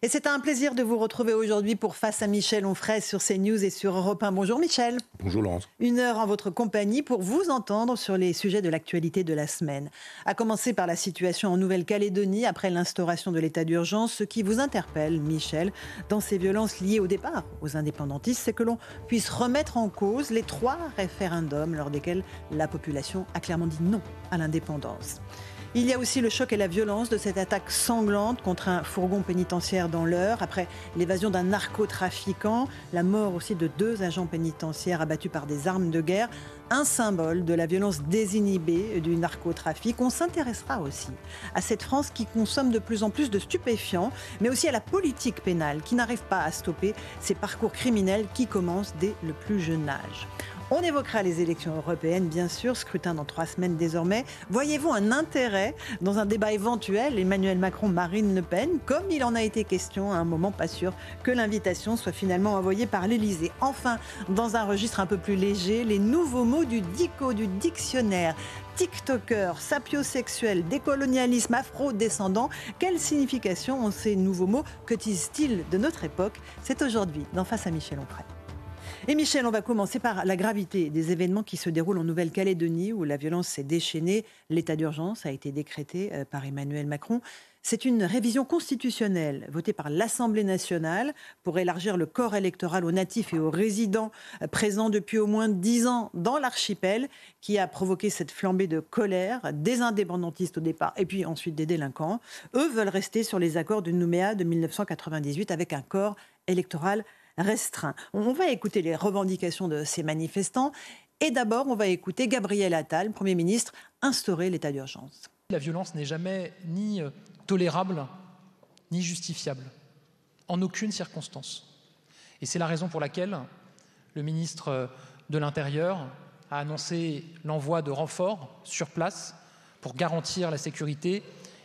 Et c'est un plaisir de vous retrouver aujourd'hui pour Face à Michel Onfray sur CNews et sur Europe 1. Bonjour Michel. Bonjour Laurence. Une heure en votre compagnie pour vous entendre sur les sujets de l'actualité de la semaine. À commencer par la situation en Nouvelle-Calédonie après l'instauration de l'état d'urgence. Ce qui vous interpelle, Michel, dans ces violences liées au départ aux indépendantistes, c'est que l'on puisse remettre en cause les trois référendums lors desquels la population a clairement dit non à l'indépendance. Il y a aussi le choc et la violence de cette attaque sanglante contre un fourgon pénitentiaire dans l'heure, après l'évasion d'un narcotrafiquant, la mort aussi de deux agents pénitentiaires abattus par des armes de guerre, un symbole de la violence désinhibée du narcotrafic. On s'intéressera aussi à cette France qui consomme de plus en plus de stupéfiants, mais aussi à la politique pénale qui n'arrive pas à stopper ces parcours criminels qui commencent dès le plus jeune âge. On évoquera les élections européennes, bien sûr, scrutin dans trois semaines désormais. Voyez-vous un intérêt dans un débat éventuel Emmanuel Macron-Marine Le Pen, comme il en a été question à un moment pas sûr que l'invitation soit finalement envoyée par l'Élysée. Enfin, dans un registre un peu plus léger, les nouveaux mots du DICO, du dictionnaire. TikToker, sapiosexuel, décolonialisme, afro-descendant. Quelle signification ont ces nouveaux mots Que disent-ils de notre époque C'est aujourd'hui dans Face à Michel Onfray. Et Michel, on va commencer par la gravité des événements qui se déroulent en Nouvelle-Calédonie, où la violence s'est déchaînée. L'état d'urgence a été décrété euh, par Emmanuel Macron. C'est une révision constitutionnelle votée par l'Assemblée nationale pour élargir le corps électoral aux natifs et aux résidents euh, présents depuis au moins dix ans dans l'archipel, qui a provoqué cette flambée de colère des indépendantistes au départ et puis ensuite des délinquants. Eux veulent rester sur les accords de Nouméa de 1998 avec un corps électoral restreint. On va écouter les revendications de ces manifestants. Et d'abord, on va écouter Gabriel Attal, Premier ministre, instaurer l'état d'urgence. La violence n'est jamais ni euh, tolérable ni justifiable, en aucune circonstance. Et c'est la raison pour laquelle le ministre euh, de l'Intérieur a annoncé l'envoi de renforts sur place pour garantir la sécurité.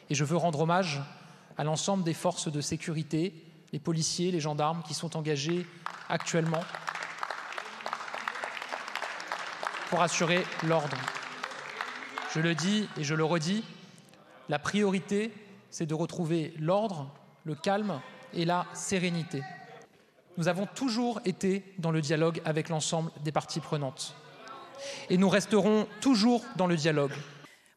Et je veux rendre hommage à l'ensemble des forces de sécurité les policiers, les gendarmes qui sont engagés actuellement pour assurer l'ordre. Je le dis et je le redis, la priorité, c'est de retrouver l'ordre, le calme et la sérénité. Nous avons toujours été dans le dialogue avec l'ensemble des parties prenantes. Et nous resterons toujours dans le dialogue.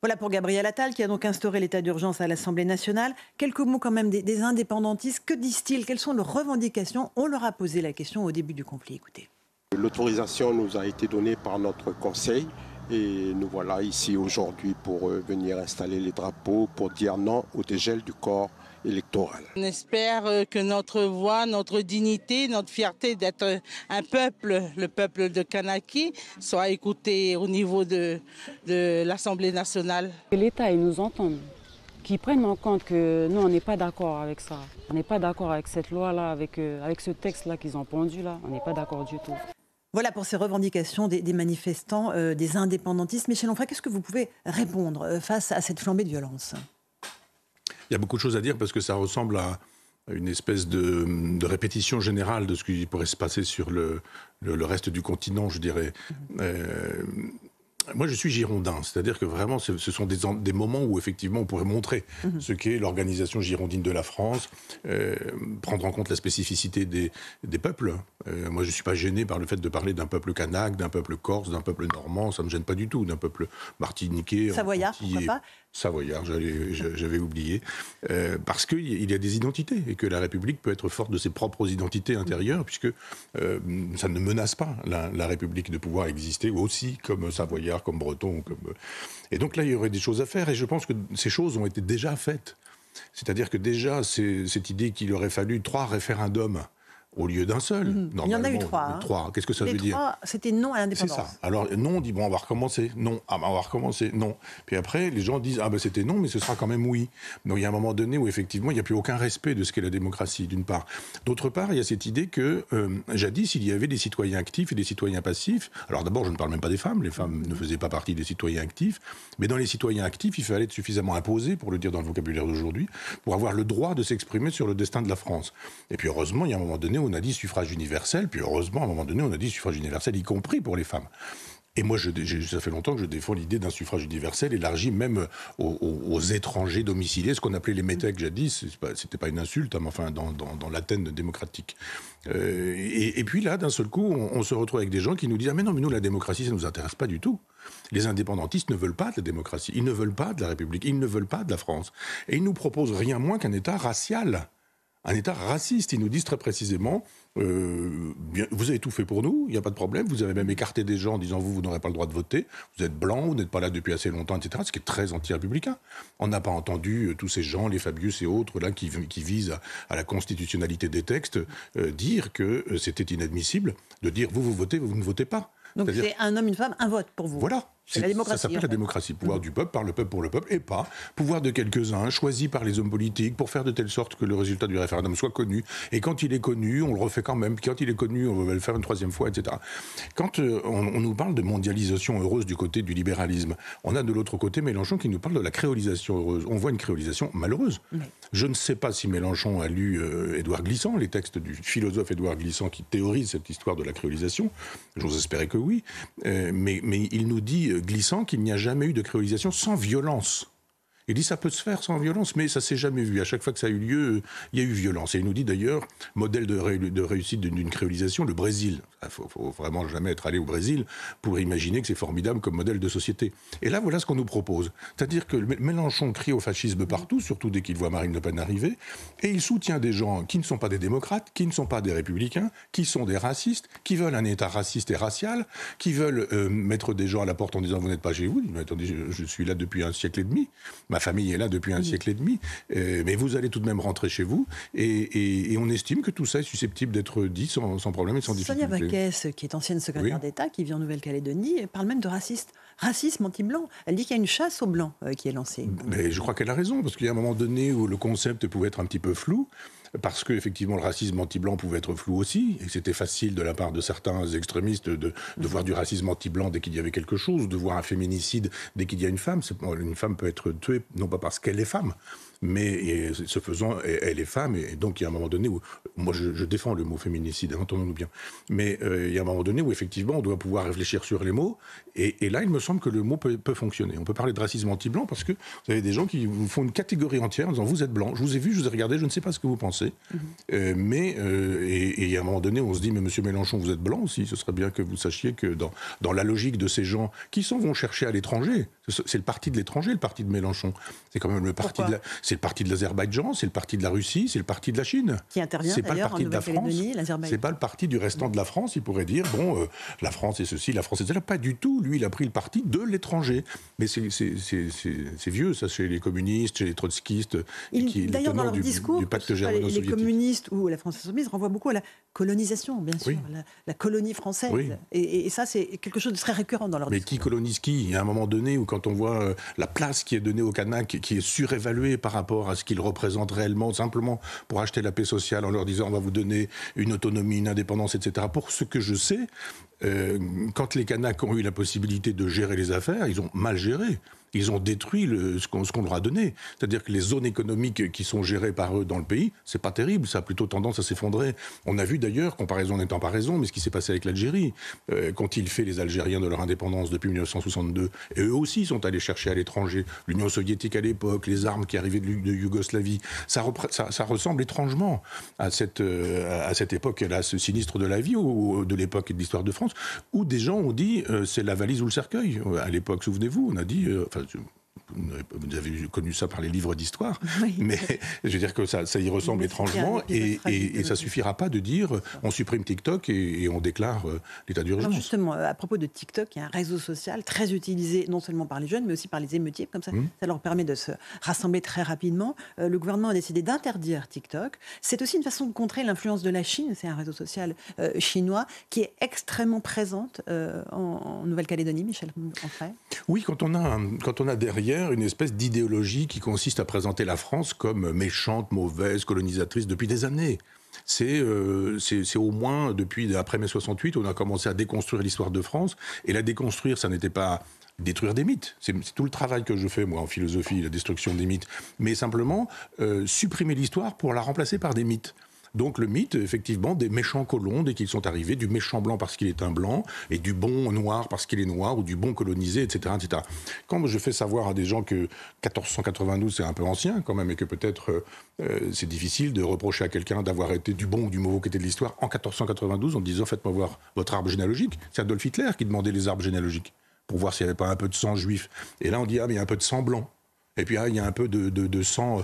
Voilà pour Gabriel Attal qui a donc instauré l'état d'urgence à l'Assemblée nationale. Quelques mots quand même des, indépendantistes. Que disent-ils Quelles sont leurs revendications On leur a posé la question au début du conflit. Écoutez. L'autorisation nous a été donnée par notre conseil et nous voilà ici aujourd'hui pour euh, venir installer les drapeaux pour dire non au dégel du corps électorale. On espère euh, que notre voix, notre dignité, notre fierté d'être un peuple, le peuple de Kanaki, soit écoutée au niveau de, l'Assemblée nationale. Que L'État, nous entende, qu'il prennent en compte que nous, on n'est pas d'accord avec ça. On n'est pas d'accord avec cette loi-là, avec, euh, avec ce texte-là qu'ils ont pendu là. On n'est pas d'accord du tout. Voilà pour ces revendications des, manifestants, euh, des indépendantistes. Michel Onfray, qu'est-ce que vous pouvez répondre face à cette flambée de violence il y a beaucoup de choses à dire parce que ça ressemble à une espèce de, répétition générale de ce qui pourrait se passer sur le, reste du continent, je dirais. Euh, moi, je suis girondin, c'est-à-dire que vraiment, ce, sont des, moments où effectivement, on pourrait montrer mhm. ce qu'est l'organisation girondine de la France, euh, prendre en compte la spécificité des peuples, euh, moi, je ne suis pas gêné par le fait de parler d'un peuple kanak, d'un peuple corse, d'un peuple normand, ça ne me gêne pas du tout, d'un peuple martiniquais. Savoyard, pourquoi pas Savoyard, j'avais oublié. Euh, parce qu'il y a des identités et que la République peut être forte de ses propres identités intérieures, puisque euh, ça ne menace pas la, la, République de pouvoir exister aussi comme Savoyard, comme Breton. Comme... Et donc là, il y aurait des choses à faire et je pense que ces choses ont été déjà faites. C'est-à-dire que déjà, cette idée qu'il aurait fallu trois référendums au lieu d'un seul. Mhm. Il y en a eu hein. trois. Qu'est-ce que ça veut trois, dire C'était non à l'indépendance. C'est ça. Alors non, on dit bon, on va recommencer. Non, ah, ben, on va recommencer. Non. Puis après, les gens disent ah ben c'était non, mais ce sera quand même oui. Donc il y a un moment donné où effectivement il n'y a plus aucun respect de ce qu'est la démocratie d'une part. D'autre part, il y a cette idée que euh, jadis il y avait des citoyens actifs et des citoyens passifs. Alors d'abord, je ne parle même pas des femmes. Les femmes ne faisaient pas partie des citoyens actifs. Mais dans les citoyens actifs, il fallait être suffisamment imposé, pour le dire dans le vocabulaire d'aujourd'hui, pour avoir le droit de s'exprimer sur le destin de la France. Et puis heureusement, il y a un moment donné où on a dit suffrage universel, puis heureusement, à un moment donné, on a dit suffrage universel, y compris pour les femmes. Et moi, je, ça fait longtemps que je défends l'idée d'un suffrage universel élargi même aux, étrangers domiciliés, ce qu'on appelait les métèques jadis. C'était pas une insulte, hein, mais enfin, dans, dans, l'Athènes démocratique. Euh, et, puis là, d'un seul coup, on, se retrouve avec des gens qui nous disent Ah, mais non, mais nous, la démocratie, ça nous intéresse pas du tout. Les indépendantistes ne veulent pas de la démocratie. Ils ne veulent pas de la République. Ils ne veulent pas de la France. Et ils nous proposent rien moins qu'un État racial un État raciste. Ils nous disent très précisément euh, bien, vous avez tout fait pour nous, il n'y a pas de problème. Vous avez même écarté des gens en disant vous, vous n'aurez pas le droit de voter, vous êtes blanc, vous n'êtes pas là depuis assez longtemps, etc. Ce qui est très anti-républicain. On n'a pas entendu euh, tous ces gens, les Fabius et autres, là, qui, qui visent à, la constitutionnalité des textes, euh, dire que c'était inadmissible de dire vous, vous votez, vous ne votez pas. Donc c'est un homme, une femme, un vote pour vous. Voilà. La démocratie, ça s'appelle la démocratie, pouvoir du peuple, par le peuple, pour le peuple, et pas pouvoir de quelques-uns, choisi par les hommes politiques pour faire de telle sorte que le résultat du référendum soit connu. Et quand il est connu, on le refait quand même. Quand il est connu, on va le faire une troisième fois, etc. Quand euh, on, nous parle de mondialisation heureuse du côté du libéralisme, on a de l'autre côté Mélenchon qui nous parle de la créolisation heureuse. On voit une créolisation malheureuse. Je ne sais pas si Mélenchon a lu euh, Édouard Glissant, les textes du philosophe Édouard Glissant qui théorise cette histoire de la créolisation. J'ose espérer que oui. Euh, mais, mais il nous dit glissant qu'il n'y a jamais eu de créolisation sans violence. Il dit ça peut se faire sans violence, mais ça s'est jamais vu. À chaque fois que ça a eu lieu, euh, il y a eu violence. Et il nous dit d'ailleurs, modèle de, de réussite d'une créolisation, le Brésil. Il ah, faut, faut vraiment jamais être allé au Brésil pour imaginer que c'est formidable comme modèle de société. Et là, voilà ce qu'on nous propose. C'est-à-dire que Mélenchon crie au fascisme partout, surtout dès qu'il voit Marine Le Pen arriver, et il soutient des gens qui ne sont pas des démocrates, qui ne sont pas des républicains, qui sont des racistes, qui veulent un État raciste et racial, qui veulent euh, mettre des gens à la porte en disant vous n'êtes pas chez vous. Mais attendez, je, suis là depuis un siècle et demi. La famille est là depuis un siècle et demi, euh, mais vous allez tout de même rentrer chez vous. Et, on estime que tout ça est susceptible d'être dit sans, problème et sans difficulté. Sonia euh, qui est ancienne secrétaire d'État, qui vit en Nouvelle-Calédonie, euh, parle même de raciste, racisme anti-blanc. Elle dit qu'il y a une chasse aux blancs qui est lancée. Mais je crois qu'elle a raison, parce qu'il y a un moment donné où le concept pouvait être un petit peu flou parce que effectivement le racisme anti-blanc pouvait être flou aussi, et c'était facile de la part de certains extrémistes de, voir du racisme anti-blanc dès qu'il y avait quelque chose, de voir un féminicide dès qu'il y a une femme. Une femme peut être tuée non pas parce qu'elle est femme, mais ce faisant, elle est femme, et donc il y a un moment donné où, moi je, défends le mot féminicide, hein, entendons-nous bien, mais euh, il y a un moment donné où effectivement on doit pouvoir réfléchir sur les mots, et, là il me semble que le mot peut, fonctionner. On peut parler de racisme anti-blanc parce que vous avez des gens qui vous font une catégorie entière en disant vous êtes blanc, je vous ai vu, je vous ai regardé, je ne sais pas ce que vous pensez, mhm. euh, mais euh, et, et, à un moment donné on se dit mais monsieur Mélenchon vous êtes blanc aussi, ce serait bien que vous sachiez que dans, dans la logique de ces gens qui s'en vont chercher à l'étranger, c'est le parti de l'étranger, le parti de Mélenchon, c'est quand même le parti de la c'est le parti de l'Azerbaïdjan, c'est le parti de la Russie, c'est le parti de la Chine. Qui intervient c'est pas le parti de la France. C'est pas le parti du restant de la France. Il pourrait dire bon, euh, la France est ceci, la France est cela. Pas du tout. Lui, il a pris le parti de l'étranger. Mais c'est vieux, ça, chez les communistes, chez les trotskistes. D'ailleurs, dans leur discours, les, communistes ou la France insoumise renvoient beaucoup à la colonisation, bien sûr, la, colonie française. Et, ça, c'est quelque chose de très récurrent dans leur Mais qui colonise qui Il y a un moment donné où, quand on voit euh, la place qui est donnée aux Kanaks, qui est surévaluée par rapport à ce qu'ils représentent réellement, simplement pour acheter la paix sociale en leur disant on va vous donner une autonomie, une indépendance, etc. Pour ce que je sais, euh, quand les Kanaks ont eu la possibilité de gérer les affaires, ils ont mal géré ils ont détruit le, ce qu'on leur a donné. C'est-à-dire que les zones économiques qui sont gérées par eux dans le pays, c'est pas terrible, ça a plutôt tendance à s'effondrer. On a vu d'ailleurs, comparaison n'étant pas raison, mais ce qui s'est passé avec l'Algérie, euh, quand il fait les Algériens de leur indépendance depuis 1962, et eux aussi sont allés chercher à l'étranger, l'Union soviétique à l'époque, les armes qui arrivaient de, Yougoslavie, ça, ça, ressemble étrangement à cette, euh, à cette époque, à ce sinistre de la vie ou, de l'époque et de l'histoire de France, où des gens ont dit euh, c'est la valise ou le cercueil. À l'époque, souvenez-vous, on a dit, Belgium. vous avez connu ça par les livres d'histoire, mais je veux dire que ça, y ressemble étrangement et, et, et, ça suffira pas de dire on supprime TikTok et, on déclare euh, l'état d'urgence. Justement, euh, à propos de TikTok, il y a un réseau social très utilisé non seulement par les jeunes mais aussi par les émeutiers, comme ça, mmh. ça leur permet de se rassembler très rapidement. Euh, le gouvernement a décidé d'interdire TikTok. C'est aussi une façon de contrer l'influence de la Chine, c'est un réseau social chinois qui est extrêmement présente en, Nouvelle-Calédonie, Michel fait. Oui, quand on a, quand on a derrière une espèce d'idéologie qui consiste à présenter la France comme méchante, mauvaise, colonisatrice depuis des années. C'est euh, au moins depuis après mai 68, on a commencé à déconstruire l'histoire de France. Et la déconstruire, ça n'était pas détruire des mythes. C'est tout le travail que je fais, moi, en philosophie, la destruction des mythes. Mais simplement, euh, supprimer l'histoire pour la remplacer par des mythes. Donc le mythe, effectivement, des méchants colons dès qu'ils sont arrivés, du méchant blanc parce qu'il est un blanc, et du bon noir parce qu'il est noir, ou du bon colonisé, etc., etc. Quand je fais savoir à des gens que 1492 c'est un peu ancien quand même, et que peut-être euh, c'est difficile de reprocher à quelqu'un d'avoir été du bon ou du mauvais côté de l'histoire en 1492 on en disant faites-moi voir votre arbre généalogique. C'est Adolf Hitler qui demandait les arbres généalogiques pour voir s'il n'y avait pas un peu de sang juif. Et là on dit ah mais il y a un peu de sang blanc. Et puis, ah, il y a un peu de, sang,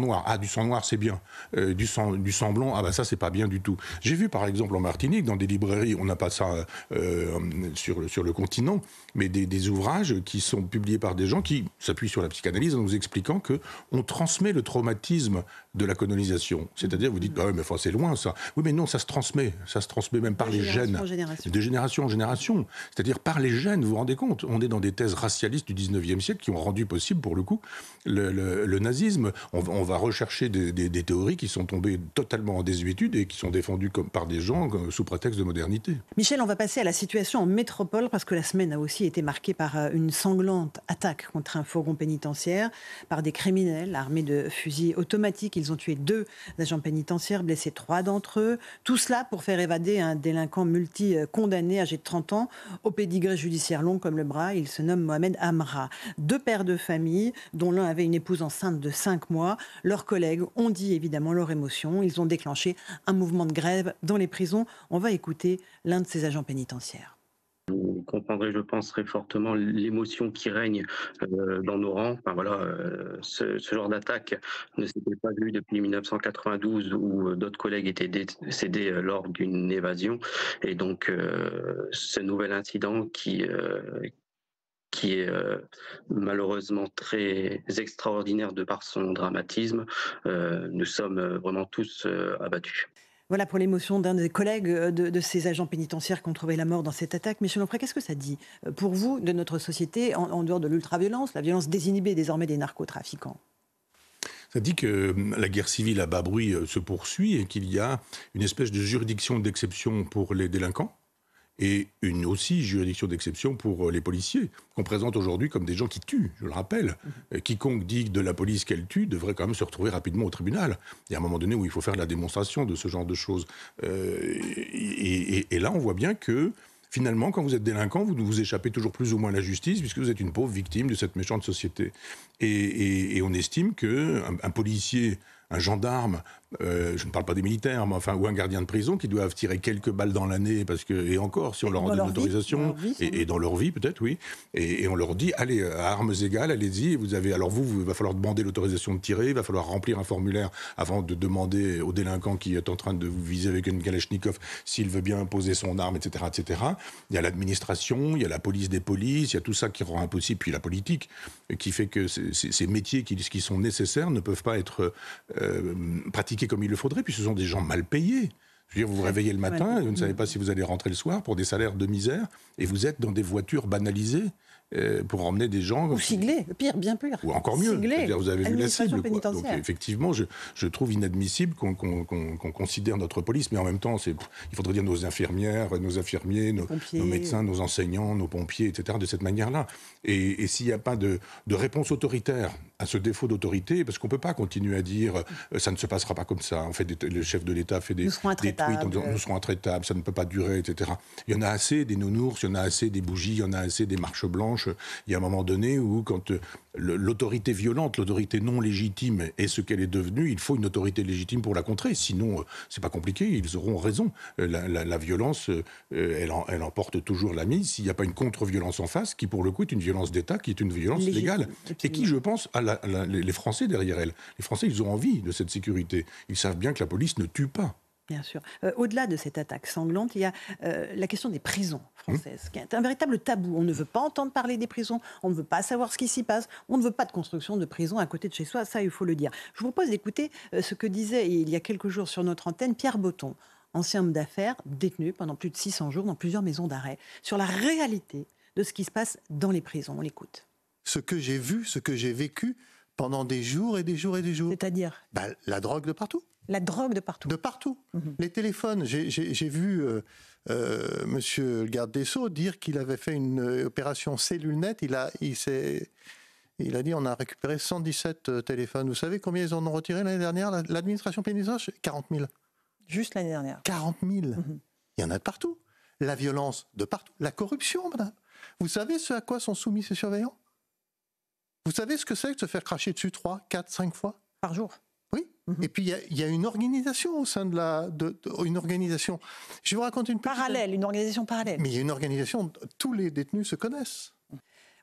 noir. Ah, du sang noir, c'est bien. Euh, du, sang, du blond, ah, bah ça, c'est pas bien du tout. J'ai vu, par exemple, en Martinique, dans des librairies, on n'a pas ça euh, euh, sur, le continent, mais des, ouvrages qui sont publiés par des gens qui s'appuient sur la psychanalyse en nous expliquant que on transmet le traumatisme de la colonisation. C'est-à-dire, vous dites, ah mais c'est loin ça. Oui, mais non, ça se transmet. Ça se transmet même par les gènes. De génération en génération. C'est-à-dire par les gènes, vous vous rendez compte. On est dans des thèses racialistes du 19e siècle qui ont rendu possible, pour le coup, le, nazisme. On, va rechercher des, théories qui sont tombées totalement en désuétude et qui sont défendues comme, par des gens sous prétexte de modernité. Michel, on va passer à la situation en métropole parce que la semaine a aussi été marquée par euh, une sanglante attaque contre un fourgon pénitentiaire par des criminels armés de fusils automatiques ils ont tué deux agents pénitentiaires, blessé trois d'entre eux. Tout cela pour faire évader un délinquant multi-condamné, âgé de 30 ans, au pédigré judiciaire long comme le bras. Il se nomme Mohamed Amra. Deux pères de famille, dont l'un avait une épouse enceinte de 5 mois. Leurs collègues ont dit évidemment leur émotion. Ils ont déclenché un mouvement de grève dans les prisons. On va écouter l'un de ces agents pénitentiaires vous comprendrez, je pense, très fortement l'émotion qui règne euh, dans nos rangs. Enfin, voilà, euh, ce, genre d'attaque ne s'était pas vu depuis 1992 où euh, d'autres collègues étaient décédés lors d'une évasion. Et donc, ce nouvel incident qui, est malheureusement très extraordinaire de par son dramatisme. nous sommes vraiment tous abattus. Voilà pour l'émotion d'un des collègues euh, de, ces agents pénitentiaires qui ont trouvé la mort dans cette attaque. Monsieur Lompré, qu'est-ce que ça dit euh, pour vous de notre société, en, dehors de l'ultraviolence, la violence désinhibée désormais des narcotrafiquants ça dit que hum, la guerre civile à bas bruit euh, se poursuit et qu'il y a une espèce de juridiction d'exception pour les délinquants et une aussi juridiction d'exception pour euh, les policiers, qu'on présente aujourd'hui comme des gens qui tuent, je le rappelle. Mhm. quiconque dit de la police qu'elle tue devrait quand même se retrouver rapidement au tribunal. Il y a un moment donné où il faut faire la démonstration de ce genre de choses. Euh, et, là, on voit bien que finalement, quand vous êtes délinquant, vous vous échappez toujours plus ou moins à la justice, puisque vous êtes une pauvre victime de cette méchante société. Et, on estime qu'un policier, un gendarme, euh, je ne parle pas des militaires, mais enfin, ou un gardien de prison qui doivent tirer quelques balles dans l'année, parce que, et encore, si on leur leur donne l'autorisation, et, et, dans leur vie peut-être, oui, et, on leur dit, allez, à armes égales, allez-y, vous avez, alors vous, il va falloir demander l'autorisation de tirer, il va falloir remplir un formulaire avant de demander au délinquant qui est en train de vous viser avec une Kalachnikov s'il veut bien poser son arme, etc., etc. Il y a l'administration, il y a la police des polices, il y a tout ça qui rend impossible, puis la politique, qui fait que ces, métiers qui, sont nécessaires ne peuvent pas être euh, pratiqués comme il le faudrait, puis ce sont des gens mal payés. Je veux dire, vous vous réveillez le matin, et vous ne savez pas si vous allez rentrer le soir pour des salaires de misère, et vous êtes dans des voitures banalisées. Euh, pour emmener des gens. Ou figler, pire, bien pire. Ou encore mieux. vous avez vu la cible. effectivement, je, je trouve inadmissible qu'on considère notre police, mais en même temps, il faudrait dire nos infirmières, nos infirmiers, nos, médecins, euh. nos enseignants, nos pompiers, etc., de cette manière-là. Et, s'il n'y a pas de, de réponse autoritaire à ce défaut d'autorité, parce qu'on ne peut pas continuer à dire euh, ça ne se passera pas comme ça. En fait, le chef de l'État fait des, tweets nous serons intraitables, ça ne peut pas durer, etc. Il y en a assez des nounours, il y en a assez des bougies, il y en a assez des marches blanches il y a un moment donné où, quand euh, l'autorité violente, l'autorité non légitime est ce qu'elle est devenue, il faut une autorité légitime pour la contrer. Sinon, euh, c'est pas compliqué, ils auront raison. Euh, la, violence, elle, emporte toujours la mise s'il n'y a pas une contre-violence en face, qui pour le coup est une violence d'État, qui est une violence légale, et qui, je pense, a les Français derrière elle. Les Français, ils ont envie de cette sécurité. Ils savent bien que la police ne tue pas. Bien sûr. Euh, au-delà de cette attaque sanglante, il y a euh, la question des prisons mmh. françaises, qui est un véritable tabou. On ne veut pas entendre parler des prisons, on ne veut pas savoir ce qui s'y passe, on ne veut pas de construction de prisons à côté de chez soi, ça il faut le dire. Je vous propose d'écouter euh, ce que disait il y a quelques jours sur notre antenne Pierre Botton, ancien homme d'affaires, détenu pendant plus de 600 jours dans plusieurs maisons d'arrêt, sur la réalité de ce qui se passe dans les prisons. On l'écoute. Ce que j'ai vu, ce que j'ai vécu pendant des jours et des jours et des jours. C'est-à-dire bah, La drogue de partout. La drogue de partout. De partout. Mhm. Les téléphones. J'ai vu euh, euh, Monsieur le garde des Sceaux dire qu'il avait fait une euh, opération cellule nette. Il a, il il a dit on a récupéré 117 euh, téléphones. Vous savez combien ils en ont retiré l'année dernière L'administration pénitentiaire 40 000. Juste l'année dernière. 40 000. Mhm. Il y en a de partout. La violence de partout. La corruption, madame. Vous savez ce à quoi sont soumis ces surveillants Vous savez ce que c'est que de se faire cracher dessus 3, 4, 5 fois Par jour et puis, il y, a une organisation au sein de la. une organisation. Je vous raconte une Parallèle, une organisation parallèle. Mais il y a une organisation, tous les détenus se connaissent.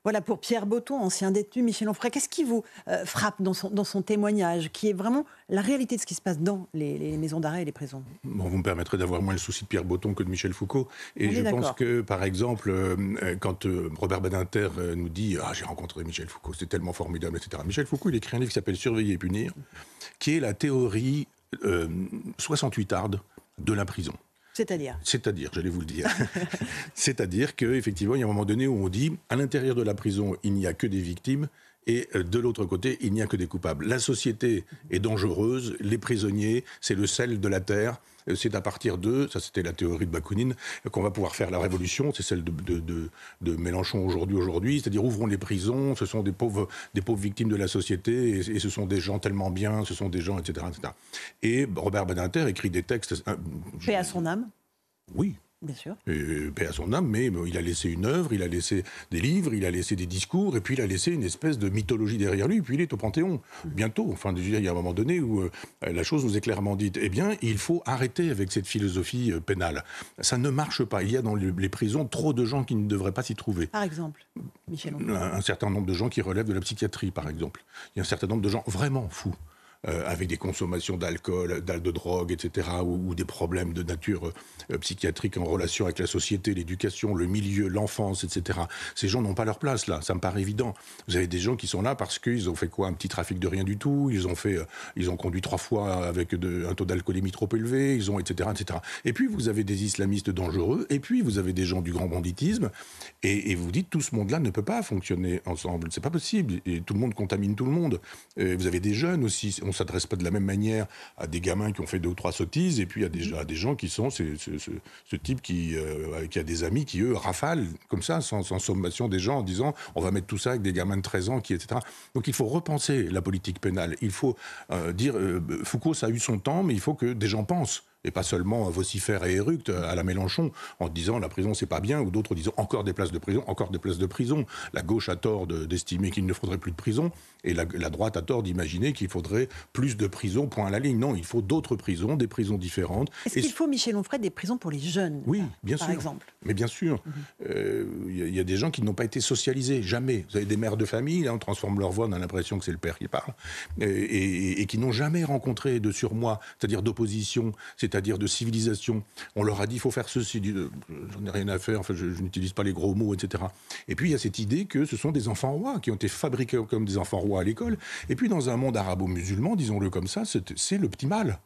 Voilà, pour Pierre Botton, ancien détenu, Michel Onfray, qu'est-ce qui vous euh, frappe dans son, dans son témoignage, qui est vraiment la réalité de ce qui se passe dans les, maisons d'arrêt et les prisons bon, Vous me permettrez d'avoir moins le souci de Pierre Botton que de Michel Foucault. Et je pense que, par exemple, euh, euh, quand Robert Badinter nous dit Ah, j'ai rencontré Michel Foucault, c'est tellement formidable, etc. Michel Foucault, il écrit un livre qui s'appelle Surveiller et punir, qui est la théorie 68 arde de la prison. C'est-à-dire C'est-à-dire, j'allais vous le dire. C'est-à-dire qu'effectivement, il y a un moment donné où on dit, à l'intérieur de la prison, il n'y a que des victimes, et euh, de l'autre côté, il n'y a que des coupables. La société est dangereuse, les prisonniers, c'est le sel de la terre. Euh, c'est à partir d'eux, ça c'était la théorie de Bakounine, qu'on va pouvoir faire la révolution. C'est celle de, Mélenchon aujourd'hui, aujourd'hui. C'est-à-dire ouvrons les prisons, ce sont des pauvres, des pauvres victimes de la société, et, ce sont des gens tellement bien, ce sont des gens, etc. etc. Et Robert Badinter écrit des textes. Euh, Paix à son âme Oui, Bien sûr. Et, à son âme, mais il a laissé une œuvre, il a laissé des livres, il a laissé des discours, et puis il a laissé une espèce de mythologie derrière lui, puis il est au Panthéon, bientôt. Enfin, il y a un moment donné où euh, la chose nous est clairement dite. Eh bien, il faut arrêter avec cette philosophie euh, pénale. Ça ne marche pas. Il y a dans les, prisons trop de gens qui ne devraient pas s'y trouver. Par exemple, Michel un certain nombre de gens qui relèvent de la psychiatrie, par exemple. Il y a un certain nombre de gens vraiment fous. Euh, avec des consommations d'alcool, de drogue, etc., ou, des problèmes de nature euh, psychiatrique en relation avec la société, l'éducation, le milieu, l'enfance, etc. Ces gens n'ont pas leur place là, ça me paraît évident. Vous avez des gens qui sont là parce qu'ils ont fait quoi Un petit trafic de rien du tout, ils ont fait, euh, ils ont conduit trois fois avec un taux d'alcoolémie trop élevé, ils ont, etc., etc. Et puis vous avez des islamistes dangereux, et puis vous avez des gens du grand banditisme, et, et vous dites tout ce monde-là ne peut pas fonctionner ensemble, c'est pas possible, et tout le monde contamine tout le monde. vous avez des jeunes aussi on s'adresse pas de la même manière à des gamins qui ont fait deux ou trois sottises et puis à des, mm. des gens qui sont ce, type qui, euh, qui a des amis qui, eux, rafalent comme ça, sans, sommation des gens en disant on va mettre tout ça avec des gamins de 13 ans, qui, etc. Donc il faut repenser la politique pénale. Il faut euh, dire euh, Foucault, ça a eu son temps, mais il faut que des gens pensent et pas seulement vocifère et éructe à la Mélenchon en disant la prison c'est pas bien ou d'autres disant encore des places de prison, encore des places de prison. La gauche a tort d'estimer qu'il ne faudrait plus de prison et la, droite a tort d'imaginer qu'il faudrait plus de prison, point à la ligne. Non, il faut d'autres prisons, des prisons différentes. Est-ce qu'il faut, Michel Onfray, des prisons pour les jeunes Oui, bien par sûr. exemple. Mais bien sûr. Il mhm. euh, y, a des gens qui n'ont pas été socialisés, jamais. Vous avez des mères de famille, là on transforme leur voix, on a l'impression que c'est le père qui parle, et, qui n'ont jamais rencontré de surmoi, c'est-à-dire d'opposition c'est-à-dire de civilisation. On leur a dit, il faut faire ceci, euh, j'en ai rien à faire, je, n'utilise pas les gros mots, etc. Et puis il y a cette idée que ce sont des enfants rois, qui ont été fabriqués comme des enfants rois à l'école. Et puis dans un monde arabo-musulman, disons-le comme ça, c'est l'optimal.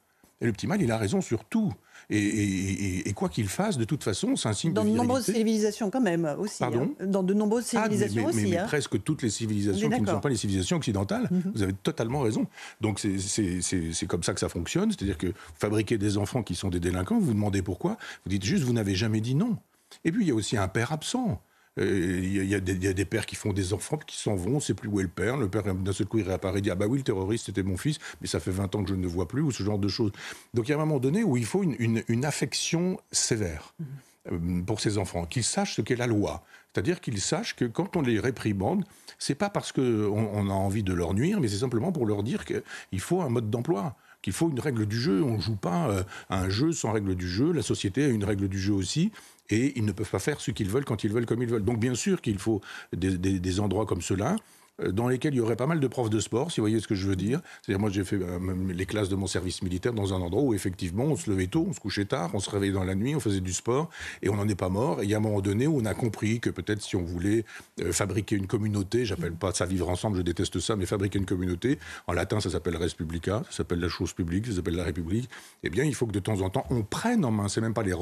Et le petit mal, il a raison sur tout. Et, quoi qu'il fasse, de toute façon, c'est un signe de de Dans de nombreuses civilisations, quand même, aussi. Hein. Pardon Dans de nombreuses ah, civilisations aussi. Hein. presque toutes les civilisations qui ne sont pas les civilisations occidentales. Mhm. Vous avez totalement raison. Donc c'est comme ça que ça fonctionne. C'est-à-dire que vous fabriquez des enfants qui sont des délinquants, vous vous demandez pourquoi. Vous dites juste, vous n'avez jamais dit non. Et puis il y a aussi un père absent. Euh, il y, a des pères qui font des enfants qui s'en vont, on ne sait plus où est le père. Le père, d'un seul coup, il réapparaît, et dit Ah bah oui, le terroriste, c'était mon fils, mais ça fait 20 ans que je ne le vois plus, ou ce genre de choses. Donc il y a un moment donné où il faut une, affection sévère. Mhm. Euh, pour ces enfants, qu'ils sachent ce qu'est la loi, c'est-à-dire qu'ils sachent que quand on les réprimande, c'est pas parce qu'on on a envie de leur nuire, mais c'est simplement pour leur dire qu'il faut un mode d'emploi qu'il faut une règle du jeu. On ne joue pas euh, un jeu sans règle du jeu. La société a une règle du jeu aussi et ils ne peuvent pas faire ce qu'ils veulent quand ils veulent comme ils veulent. Donc bien sûr qu'il faut des, endroits comme cela. là euh, dans lesquels il y aurait pas mal de profs de sport, si vous voyez ce que je veux dire. C'est-à-dire, moi, j'ai fait euh, les classes de mon service militaire dans un endroit où, effectivement, on se levait tôt, on se couchait tard, on se réveillait dans la nuit, on faisait du sport, et on n'en est pas mort. Et il y a un moment donné où on a compris que peut-être si on voulait euh, fabriquer une communauté, j'appelle pas ça vivre ensemble, je déteste ça, mais fabriquer une communauté, en latin, ça s'appelle res publica, ça s'appelle la chose publique, ça s'appelle la République, eh bien, il faut que de temps en temps, on prenne en main, c'est même pas les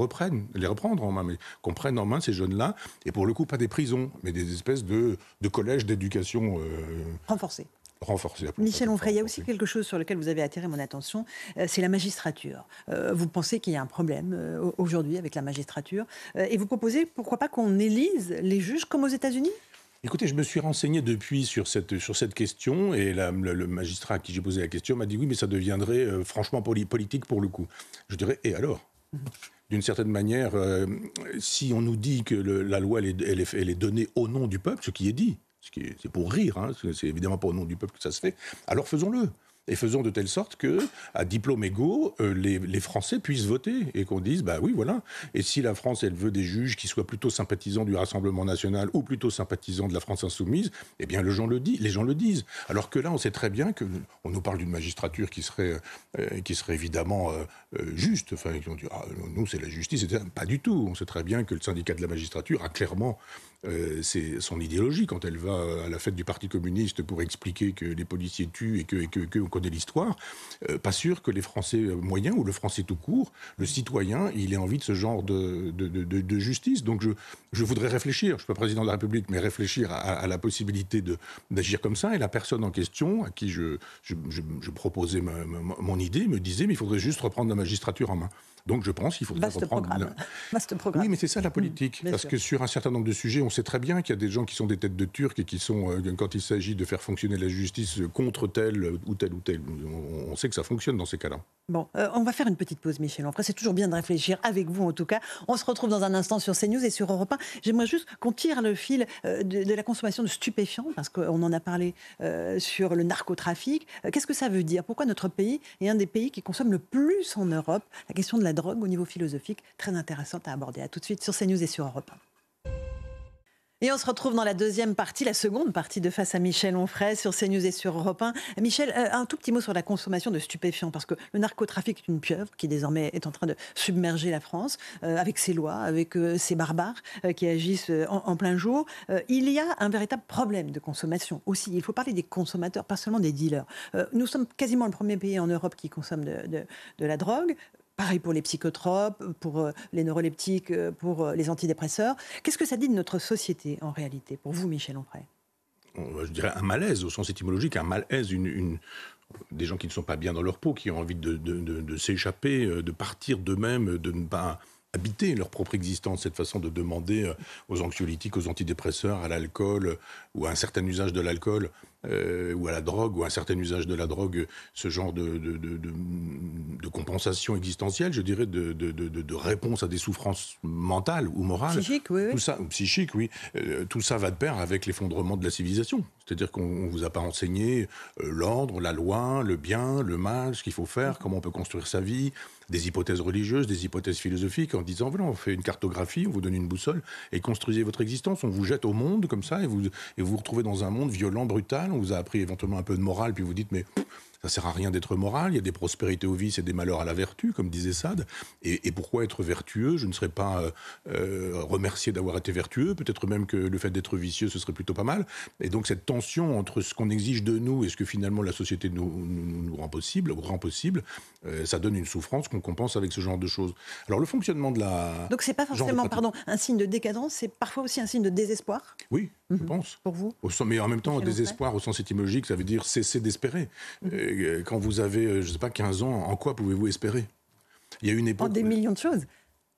les reprendre en main, mais qu'on prenne en main ces jeunes-là, et pour le coup, pas des prisons, mais des espèces de, de collèges d'éducation euh, renforcée renforcer. Michel Onfray, il y a aussi quelque chose sur lequel vous avez attiré mon attention, euh, c'est la magistrature. Euh, vous pensez qu'il y a un problème aujourd'hui avec la magistrature et vous proposez, pourquoi pas, qu'on élise les juges comme aux États-Unis Écoutez, je me suis renseigné depuis sur cette, sur cette question et le, magistrat à qui j'ai posé la question m'a dit oui, mais ça deviendrait franchement politique pour le coup. Je dirais, et alors d'une certaine manière, si on nous dit que la loi, elle est, donnée au nom du peuple, ce qui est dit, c'est pour rire, hein, c'est évidemment pas au nom du peuple que ça se fait, alors faisons-le. Et faisons de telle sorte que, à diplôme égaux, euh, les, Français puissent voter et qu'on dise, bah oui, voilà. Et si la France, elle veut des juges qui soient plutôt sympathisants du Rassemblement national ou plutôt sympathisants de la France insoumise, eh bien, le gens le les gens le disent. Alors que là, on sait très bien que on nous parle d'une magistrature qui serait, euh, qui serait évidemment euh, juste. Enfin, ah, nous, c'est la justice. Pas du tout. On sait très bien que le syndicat de la magistrature a clairement euh, c'est son idéologie quand elle va à la fête du Parti communiste pour expliquer que les policiers tuent et que, on connaît l'histoire. Euh, pas sûr que les Français euh, moyens ou le Français tout court, le citoyen, il ait envie de ce genre de, justice. Donc je, voudrais réfléchir. Je ne suis pas président de la République, mais réfléchir à, la possibilité d'agir comme ça. Et la personne en question à qui je, proposais mon idée me disait, mais il faudrait juste reprendre la magistrature en main. Donc je pense qu'il faudrait Vaste reprendre... Programme. programme. Oui, mais c'est ça la politique. parce que sur un certain nombre de sujets, on sait très bien qu'il y a des gens qui sont des têtes de Turcs et qui sont, euh, quand il s'agit de faire fonctionner la justice contre tel ou tel ou tel, on, sait que ça fonctionne dans ces cas-là. Bon, euh, on va faire une petite pause, Michel. Après, c'est toujours bien de réfléchir avec vous, en tout cas. On se retrouve dans un instant sur CNews et sur Europe 1. J'aimerais juste qu'on tire le fil euh, de, la consommation de stupéfiants, parce qu'on en a parlé sur le narcotrafic. Qu'est-ce que ça veut dire Pourquoi notre pays est un des pays qui consomme le plus en Europe La question de la la drogue au niveau philosophique, très intéressante à aborder. À tout de suite sur CNews et sur Europe et on se retrouve dans la deuxième partie, la seconde partie de Face à Michel Onfray sur CNews et sur Europe 1. Michel, euh, un tout petit mot sur la consommation de stupéfiants, parce que le narcotrafic est une pieuvre qui désormais est en train de submerger la France, euh, avec ses lois, avec euh, ses barbares qui agissent en, plein jour. il y a un véritable problème de consommation aussi. Il faut parler des consommateurs, pas seulement des dealers. nous sommes quasiment le premier pays en Europe qui consomme de, de la drogue. Pareil pour les psychotropes, pour euh, les neuroleptiques, euh, pour euh, les antidépresseurs. Qu'est-ce que ça dit de notre société en réalité, pour vous, Michel Onfray je dirais un malaise au sens étymologique, un malaise, des gens qui ne sont pas bien dans leur peau, qui ont envie de, de s'échapper, de partir d'eux-mêmes, de ne pas habiter leur propre existence, cette façon de demander aux anxiolytiques, aux antidépresseurs, à l'alcool ou à un certain usage de l'alcool euh, ou à la drogue, ou à un certain usage de la drogue, ce genre de, de, compensation existentielle, je dirais, de, réponse à des souffrances mentales ou morales. Psychique, oui. Tout ça, psychique, oui. Euh, tout ça va de pair avec l'effondrement de la civilisation. C'est-à-dire qu'on ne vous a pas enseigné euh, l'ordre, la loi, le bien, le mal, ce qu'il faut faire, mm-hmm. comment on peut construire sa vie, des hypothèses religieuses, des hypothèses philosophiques, en disant, voilà, on fait une cartographie, on vous donne une boussole, et construisez votre existence, on vous jette au monde comme ça, et vous et vous, vous retrouvez dans un monde violent, brutal, on vous a appris éventuellement un peu de morale, puis vous dites, mais ça sert à rien d'être moral. Il y a des prospérités au vice et des malheurs à la vertu, comme disait Sade. Et, pourquoi être vertueux Je ne serais pas euh, euh, remercié d'avoir été vertueux. Peut-être même que le fait d'être vicieux, ce serait plutôt pas mal. Et donc cette tension entre ce qu'on exige de nous et ce que finalement la société nous, rend possible, rend possible, euh, ça donne une souffrance qu'on compense avec ce genre de choses. Alors le fonctionnement de la donc c'est pas forcément pardon un signe de décadence, c'est parfois aussi un signe de désespoir. Oui, je mhm. pense. Pour vous. Au, mais en même temps, désespoir au sens étymologique, ça veut dire cesser d'espérer. Mhm. Euh, quand vous avez, euh, je sais pas, 15 ans, en quoi pouvez-vous espérer Il y a une époque. En des millions de choses.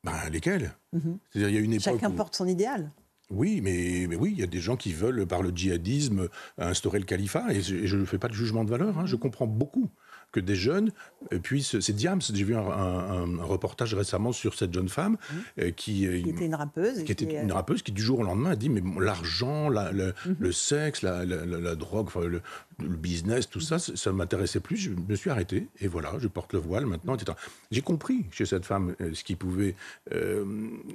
Ben, lesquelles mhm. C'est-à-dire, il y a une époque. Chacun porte son idéal. Oui, mais, oui, il y a des gens qui veulent, par le djihadisme, instaurer le califat. Et je ne fais pas de jugement de valeur. Hein, je comprends beaucoup que des jeunes euh, puissent. C'est Diams, j'ai vu un, reportage récemment sur cette jeune femme mmh. euh, qui, euh, qui, était une rappeuse. Qui était une rappeuse qui, du jour au lendemain, a dit Mais l'argent, mmh. le sexe, la, drogue, le, business, tout mmh. ça, ça ne m'intéressait plus. Je me suis arrêté et voilà, je porte le voile maintenant, etc. J'ai compris chez cette femme ce qui pouvait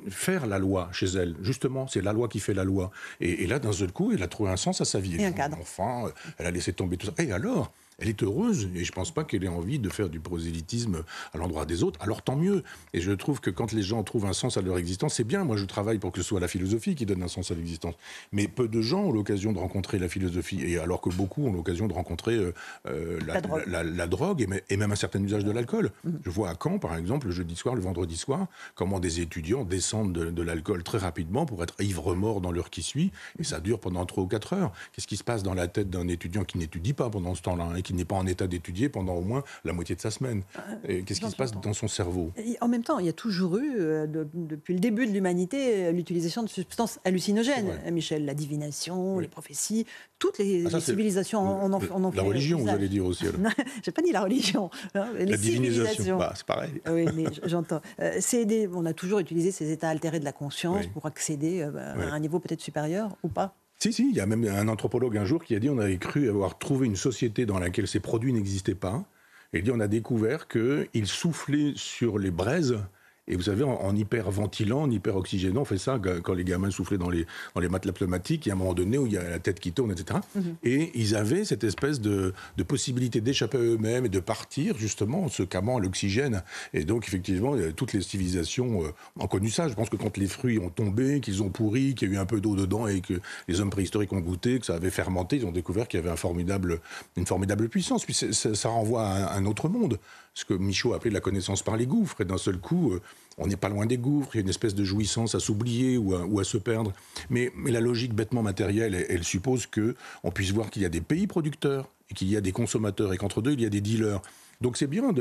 faire la loi chez elle. Justement, c'est la loi qui fait la loi. Et, là, d'un seul coup, elle a trouvé un sens à sa vie. Enfin, elle a laissé tomber tout ça. Et alors elle est heureuse et je ne pense pas qu'elle ait envie de faire du prosélytisme à l'endroit des autres. Alors tant mieux. Et je trouve que quand les gens trouvent un sens à leur existence, c'est bien. Moi, je travaille pour que ce soit la philosophie qui donne un sens à l'existence. Mais peu de gens ont l'occasion de rencontrer la philosophie, et alors que beaucoup ont l'occasion de rencontrer euh, euh, la, drogue, et, même un certain usage de l'alcool. Mm-hmm. Je vois à Caen, par exemple, le jeudi soir, le vendredi soir, comment des étudiants descendent de, l'alcool très rapidement pour être ivres morts dans l'heure qui suit, et ça dure pendant trois ou quatre heures. Qu'est-ce qui se passe dans la tête d'un étudiant qui n'étudie pas pendant ce temps-là hein, qu'il n'est pas en état d'étudier pendant au moins la moitié de sa semaine. Euh, qu'est-ce qui se passe dans son cerveau En même temps, il y a toujours eu, euh, depuis le début de l'humanité, euh, l'utilisation de substances hallucinogènes. Michel, la divination, les prophéties, toutes les, ah, civilisations en, en, fait La religion, vous allez dire aussi. J'ai pas dit la religion. Hein, la divinisation, bah, c'est pareil. oui, mais j'entends. on a toujours utilisé ces états altérés de la conscience pour accéder bah, à un niveau peut-être supérieur ou pas si, si, il y a même un anthropologue un jour qui a dit on avait cru avoir trouvé une société dans laquelle ces produits n'existaient pas. Et il dit on a découvert qu'ils soufflaient sur les braises et vous savez, en, hyperventilant, en hyperoxygénant, on fait ça quand les gamins soufflaient dans les, dans les matelas pneumatiques, il y a un moment donné où il y a la tête qui tourne, etc. Mm-hmm. Et ils avaient cette espèce de, possibilité d'échapper à eux-mêmes et de partir, justement, en se camant à l'oxygène. Et donc, effectivement, euh, toutes les civilisations euh, ont connu ça. Je pense que quand les fruits ont tombé, qu'ils ont pourri, qu'il y a eu un peu d'eau dedans et que les hommes préhistoriques ont goûté, que ça avait fermenté, ils ont découvert qu'il y avait un formidable, une formidable puissance. Puis ça renvoie à un autre monde ce que Michaud appelait la connaissance par les gouffres. Et d'un seul coup, euh, on n'est pas loin des gouffres, il y a une espèce de jouissance à s'oublier ou, à, se perdre. Mais, la logique bêtement matérielle, elle, suppose que on puisse voir qu'il y a des pays producteurs et qu'il y a des consommateurs et qu'entre deux, il y a des dealers. Donc c'est bien,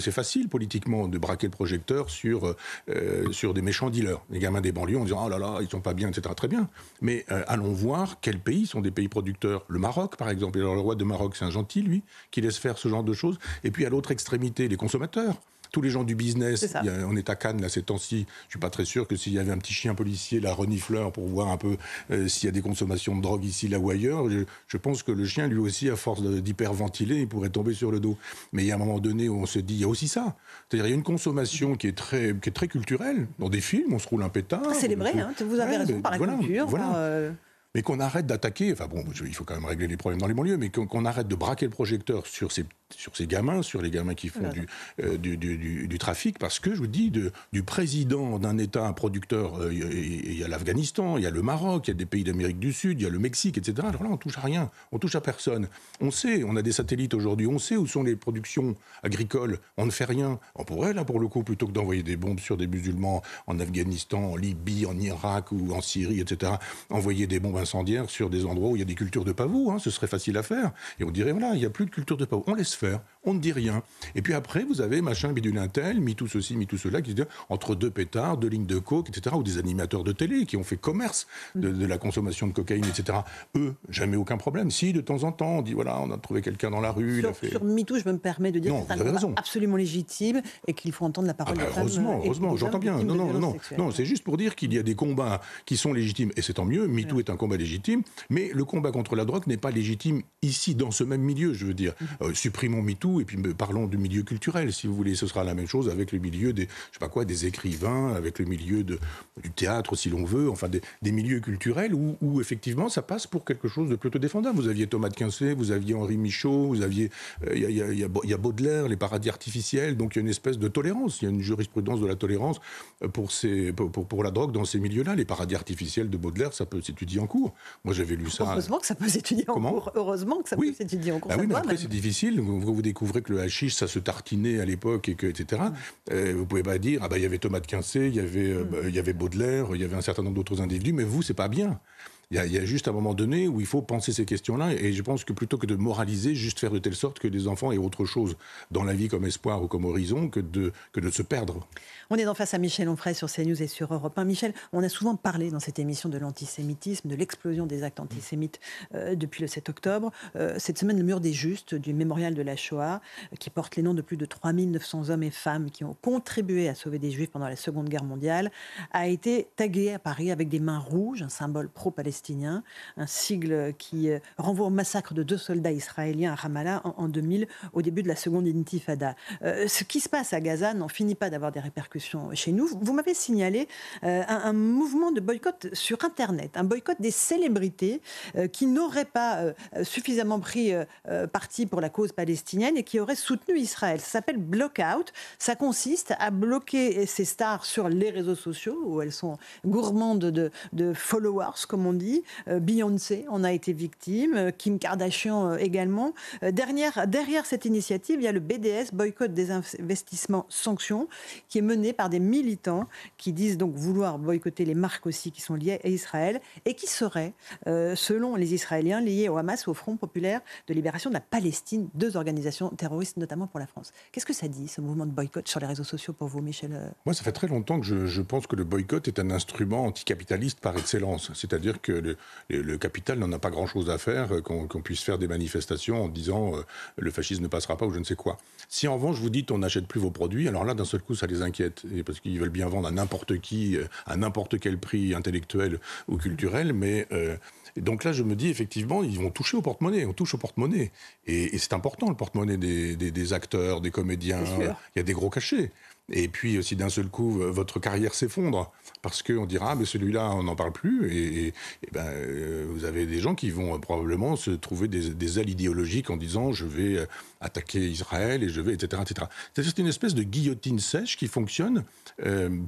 c'est facile politiquement de braquer le projecteur sur, euh, sur des méchants dealers, les gamins des banlieues en disant ⁇ Oh là là, ils sont pas bien, etc. ⁇ Très bien. Mais euh, allons voir quels pays sont des pays producteurs. Le Maroc, par exemple. Alors le roi de Maroc, c'est un gentil, lui, qui laisse faire ce genre de choses. Et puis à l'autre extrémité, les consommateurs tous les gens du business. on est à Cannes, là, ces temps-ci. Je ne suis pas très sûr que s'il y avait un petit chien policier, la renifleur, pour voir un peu euh, s'il y a des consommations de drogue ici, là ou ailleurs, je, pense que le chien, lui aussi, à force d'hyperventiler, il pourrait tomber sur le dos. Mais il y a un moment donné où on se dit, il y a aussi ça. C'est-à-dire, il y a une consommation qui est très, très culturelle. Dans des films, on se roule un pétard. Célébré, hein, vous avez raison, par la culture. Euh, mais qu'on arrête d'attaquer, enfin bon, il faut quand même régler les problèmes dans les banlieues, mais qu'on arrête de braquer le projecteur sur ces sur ces gamins, sur les gamins qui font euh, du, du, trafic, parce que je vous dis, de, du président d'un État, un producteur, euh, il y a l'Afghanistan, il y a le Maroc, il y a des pays d'Amérique du Sud, il y a le Mexique, etc. Alors là, on touche à rien, on touche à personne. On sait, on a des satellites aujourd'hui, on sait où sont les productions agricoles, on ne fait rien. On pourrait, là, pour le coup, plutôt que d'envoyer des bombes sur des musulmans en Afghanistan, en Libye, en Irak ou en Syrie, etc., envoyer des bombes incendiaires sur des endroits où il y a des cultures de pavots, hein, ce serait facile à faire. Et on dirait, voilà, il n'y a plus de culture de pavots, on laisse 없어요. on ne dit rien. Et puis après, vous avez machin, bidule intel mis ceci, mis tout cela, qui entre deux pétards, deux lignes de coke, etc., ou des animateurs de télé qui ont fait commerce de, mm. la consommation de cocaïne, etc. Eux, jamais aucun problème. Si, de temps en temps, on dit, voilà, on a trouvé quelqu'un dans la rue, sur, fait... Sur MeToo, je me permets de dire que c'est absolument légitime et qu'il faut entendre la parole ah bah, des Heureusement, heureusement, j'entends bien. Non, non, non, non, c'est juste pour dire qu'il y a des combats qui sont légitimes, et c'est tant mieux, MeToo est un combat légitime, mais le combat contre la drogue n'est pas légitime ici, dans ce même milieu, je veux dire. Mm. Euh, supprimons mitou. Et puis parlons du milieu culturel, si vous voulez. Ce sera la même chose avec le milieu des, je sais pas quoi, des écrivains, avec le milieu de, du théâtre, si l'on veut, enfin des, milieux culturels où, effectivement ça passe pour quelque chose de plutôt défendable. Vous aviez Thomas de vous aviez Henri Michaud, vous aviez, il euh, y, a Baudelaire, les paradis artificiels. Donc il y a une espèce de tolérance, il y a une jurisprudence de la tolérance euh, pour, ces, pour, pour, la drogue dans ces milieux-là. Les paradis artificiels de Baudelaire, ça peut s'étudier en cours. Moi j'avais lu ça. Heureusement que ça peut s'étudier en cours. Heureusement que ça peut s'étudier en cours. Bah oui, mais après c'est difficile. Vous, vous découvrez découvrez que le hashish, ça se tartinait à l'époque, et que, etc., euh, vous euh, pouvez pas dire, ah bah, il y avait Thomas de Quincey, il y avait, euh, bah, il y avait Baudelaire, il y avait un certain nombre d'autres individus, mais vous, c'est pas bien. Il y, a, il y, a, juste un moment donné où il faut penser ces questions-là. Et je pense que plutôt que de moraliser, juste faire de telle sorte que les enfants aient autre chose dans la vie comme espoir ou comme horizon que de, que de se perdre. On est en face à Michel Onfray sur CNews et sur Europe 1. Michel, on a souvent parlé dans cette émission de l'antisémitisme, de l'explosion des actes antisémites euh, depuis le 7 octobre. Euh, cette semaine, le mur des justes du mémorial de la Shoah, euh, qui porte les noms de plus de 3900 hommes et femmes qui ont contribué à sauver des juifs pendant la Seconde Guerre mondiale, a été tagué à Paris avec des mains rouges, un symbole pro-palestinien, un sigle qui renvoie au massacre de deux soldats israéliens à Ramallah en, 2000, au début de la Seconde Intifada. ce qui se passe à Gaza n'en finit pas d'avoir des répercussions chez nous. Vous m'avez signalé euh, un, mouvement de boycott sur Internet, un boycott des célébrités euh, qui n'auraient pas euh, suffisamment pris parti pour la cause palestinienne et qui auraient soutenu Israël. Ça s'appelle Blockout. Ça consiste à bloquer ces stars sur les réseaux sociaux où elles sont gourmandes de, followers, comme on dit. Beyoncé en a été victime, Kim Kardashian également. derrière cette initiative, il y a le BDS, Boycott des investissements sanctions, qui est mené par des militants qui disent donc vouloir boycotter les marques aussi qui sont liées à Israël et qui seraient, euh, selon les Israéliens, liées au Hamas, ou au Front populaire de libération de la Palestine, deux organisations terroristes notamment pour la France. Qu'est-ce que ça dit, ce mouvement de boycott sur les réseaux sociaux pour vous, Michel euh? Moi, ça fait très longtemps que je, pense que le boycott est un instrument anticapitaliste par excellence. C'est-à-dire que le, capital n'en a pas grand-chose à faire, euh, qu'on puisse faire des manifestations en disant le fascisme ne passera pas ou je ne sais quoi. Si en revanche vous dites on n'achète plus vos produits, alors là, d'un seul coup, ça les inquiète parce qu'ils veulent bien vendre à n'importe qui, euh, à n'importe quel prix intellectuel ou culturel, mais euh, donc là, je me dis, effectivement, ils vont toucher au porte-monnaie, on touche au porte-monnaie. Et, c'est important, le porte-monnaie des, acteurs, des comédiens. Il y a des gros cachets. Et puis, aussi, euh, d'un seul coup, votre carrière s'effondre, parce qu'on dira, ah, mais celui-là, on n'en parle plus, et, ben, euh, vous avez des gens qui vont euh, probablement se trouver des, ailes idéologiques en disant, je vais attaquer Israël, et je vais, etc. etc. C'est une espèce de guillotine sèche qui fonctionne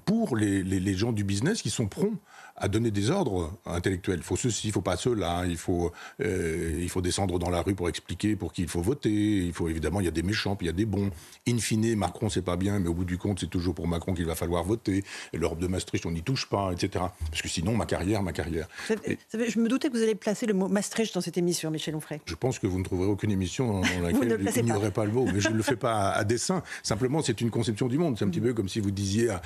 pour les, gens du business qui sont prompts à donner des ordres intellectuels. Il faut ceci, il faut pas cela, il faut, il faut descendre dans la rue pour expliquer pour qui il faut voter, il faut évidemment, il y a des méchants, puis il y a des bons. In fine, Macron, c'est pas bien, mais au bout du c'est toujours pour Macron qu'il va falloir voter. L'Europe de Maastricht, on n'y touche pas, etc. Parce que sinon, ma carrière, ma carrière. je me doutais que vous allez placer le mot Maastricht dans cette émission, Michel Onfray. Je pense que vous ne trouverez aucune émission dans laquelle vous n'y aurait pas le mot. Mais je ne le fais pas à, dessin. dessein. Simplement, c'est une conception du monde. C'est un petit mm. peu comme si vous disiez, à,